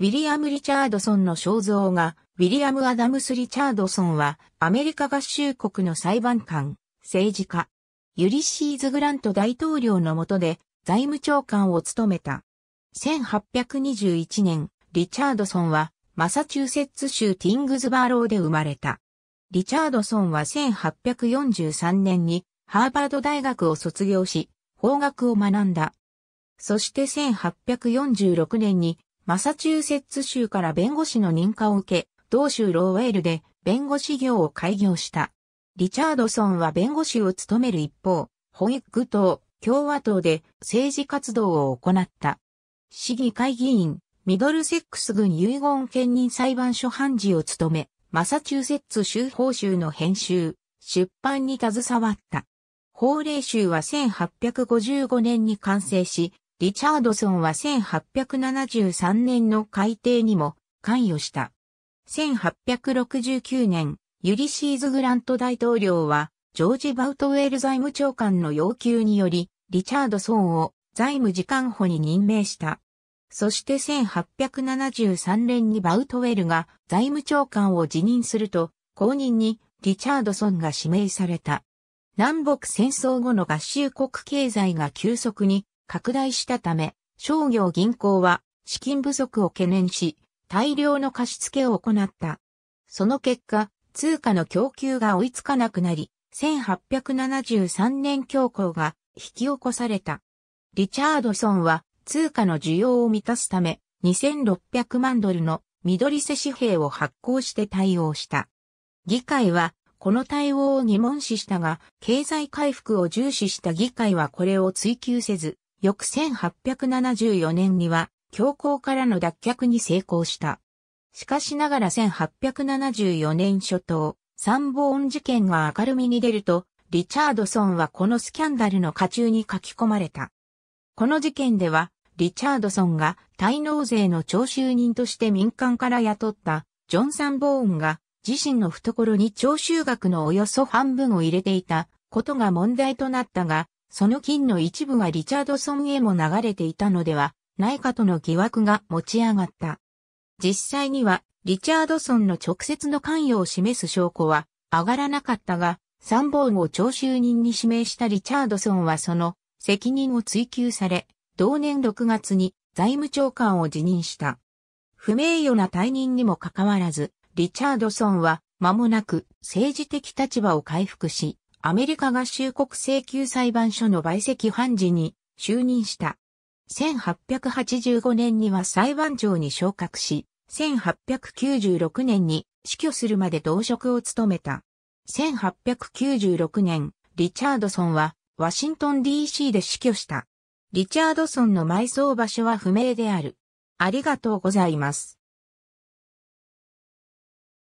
ウィリアム・リチャードソンの肖像画、ウィリアム・アダムス・リチャードソンは、アメリカ合衆国の裁判官、政治家、ユリシーズ・グラント大統領の下で、財務長官を務めた。1821年、リチャードソンは、マサチューセッツ州ティングズバーローで生まれた。リチャードソンは1843年に、ハーバード大学を卒業し、法学を学んだ。そして1846年に、マサチューセッツ州から弁護士の認可を受け、同州ローウェールで弁護士業を開業した。リチャードソンは弁護士を務める一方、ホイッグ党、共和党で政治活動を行った。市議会議員、ミドルセックス軍遺言兼任裁判所判事を務め、マサチューセッツ州報酬の編集、出版に携わった。法令集は1855年に完成し、リチャードソンは1873年の改定にも関与した。1869年、ユリシーズ・グラント大統領は、ジョージ・バウトウェル財務長官の要求により、リチャードソンを財務次官補に任命した。そして1873年にバウトウェルが財務長官を辞任すると、後任にリチャードソンが指名された。南北戦争後の合衆国経済が急速に拡大したため、商業銀行は資金不足を懸念し、大量の貸付を行った。その結果、通貨の供給が追いつかなくなり、1873年恐慌が引き起こされた。リチャードソンは通貨の需要を満たすため2600万ドルの緑瀬紙幣を発行して対応した。議会はこの対応を疑問視したが、経済回復を重視した議会はこれを追求せず、翌1874年には、教皇からの脱却に成功した。しかしながら1874年初頭、三ン事件が明るみに出ると、リチャードソンはこのスキャンダルの下中に書き込まれた。この事件では、リチャードソンが滞納税の徴収人として民間から雇ったジョン・サンボーンが自身の懐に徴収額のおよそ半分を入れていたことが問題となったが、その金の一部がリチャードソンへも流れていたのではないかとの疑惑が持ち上がった。実際には、リチャードソンの直接の関与を示す証拠は上がらなかったが、参謀を徴収人に指名したリチャードソンはその責任を追及され、同年6月に財務長官を辞任した。不名誉な退任にもかかわらず、リチャードソンは間もなく政治的立場を回復し、アメリカ合衆国請求裁判所の売席判事に就任した。1885年には裁判長に昇格し、1896年に死去するまで同職を務めた。1896年、リチャードソンはワシントン DC で死去した。リチャードソンの埋葬場所は不明である。ありがとうございます。